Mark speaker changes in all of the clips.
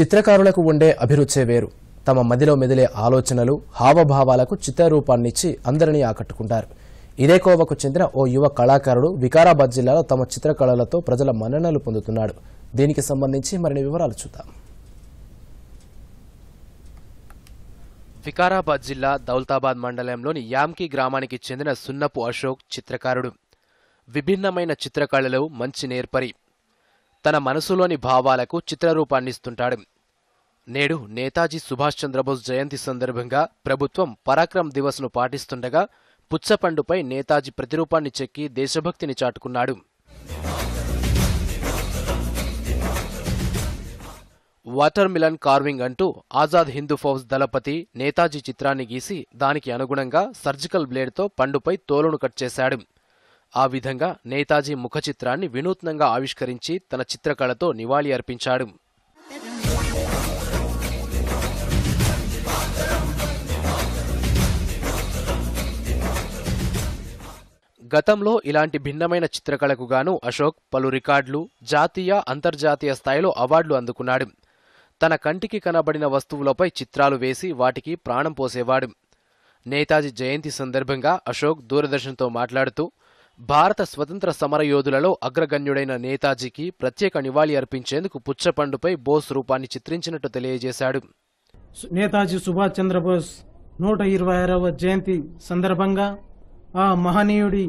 Speaker 1: చిత్రకారులకు ఉండే అభిరుచే వేరు తమ మదిలో మెదిలే ఆలోచనలు హావభావాలకు చిత్రరూపాన్నిచ్చి అందరినీ ఆకట్టుకుంటారు ఇదే కోవకు చెందిన ఓ యువ కళాకారుడు వికారాబాద్ జిల్లాలో తమ చిత్రకళలతో ప్రజల మన్ననలు పొందుతున్నాడు దీనికి సంబంధించి మరిన్ని వివరాలు చూద్దాం వికారాబాద్ జిల్లా దౌల్తాబాద్ మండలంలోని యామ్కి గ్రామానికి చెందిన సున్నపు అశోక్ చిత్రకారుడు విభిన్నమైన చిత్రకళలు మంచి నేర్పరి తన మనసులోని భావాలకు చిత్రరూపాన్నిస్తుంటాడు నేడు నేతాజీ సుభాష్ చంద్రబోస్ జయంతి సందర్భంగా ప్రభుత్వం పరాక్రమ్ దివస్ను పాటిస్తుండగా పుచ్చపండుపై నేతాజీ ప్రతిరూపాన్ని చెక్కి దేశభక్తిని చాటుకున్నాడు వాటర్ మిలన్ కార్వింగ్ అంటూ ఆజాద్ హిందూ ఫౌజ్ దళపతి నేతాజీ చిత్రాన్ని గీసి దానికి అనుగుణంగా సర్జికల్ బ్లేడ్తో పండుపై తోలును కట్ చేశాడు ఆ విధంగా నేతాజీ ముఖ చిత్రాన్ని వినూత్నంగా ఆవిష్కరించి తన చిత్రకళతో నివాళి అర్పించాడు గతంలో ఇలాంటి భిన్నమైన చిత్రకళకు గాను అశోక్ పలు రికార్డులు జాతీయ అంతర్జాతీయ స్థాయిలో అవార్డులు అందుకున్నాడు తన కంటికి కనబడిన వస్తువులపై చిత్రాలు వేసి వాటికి ప్రాణం పోసేవాడు నేతాజీ జయంతి సందర్భంగా అశోక్ దూరదర్శన్తో మాట్లాడుతూ భారత స్వతంత్ర సమరయోధులలో అగ్రగణ్యుడైన నేతాజీకి ప్రత్యేక నివాళి అర్పించేందుకు పుచ్చపండుపై బోస్
Speaker 2: రూపాన్ని చిత్రించినట్టు తెలియజేశాడు నేతాజీ సుభాష్ చంద్రబోస్ నూట ఇరవై ఆరవ జయంతి సందర్భంగా ఆ మహనీయుడి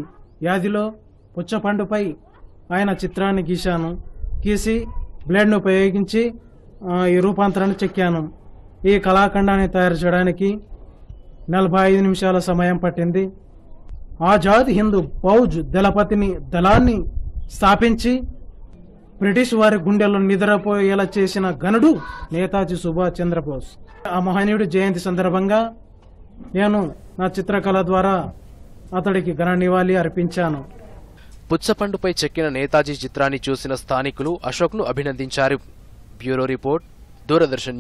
Speaker 2: యాదిలో పుచ్చపండుపై ఆయన చిత్రాన్ని గీశాను గీసి బ్లేడ్ను ఉపయోగించి ఈ రూపాంతరాన్ని చెక్కాను ఈ కళాఖండాన్ని తయారు చేయడానికి నలభై ఐదు నిమిషాల సమయం పట్టింది ఆజాద్ హిందూ ఫౌజ్ దళపతిని దళాన్ని స్థాపించి బ్రిటిష్ వారి గుండెల్లో నిద్రపోయేలా చేసిన గనుడు నేతాజీ సుభాష్ చంద్రబోస్ ఆ మహనీయుడి జయంతి సందర్భంగా నేను నా చిత్రకళ ద్వారా అతడికి ఘన నివాళి అర్పించాను
Speaker 1: పుచ్చపండుపై చెక్కిన నేతాజీ చిత్రాన్ని చూసిన స్థానికులు అశోక్ను అభినందించారు బ్యూరో రిపోర్ట్ దూరదర్శన్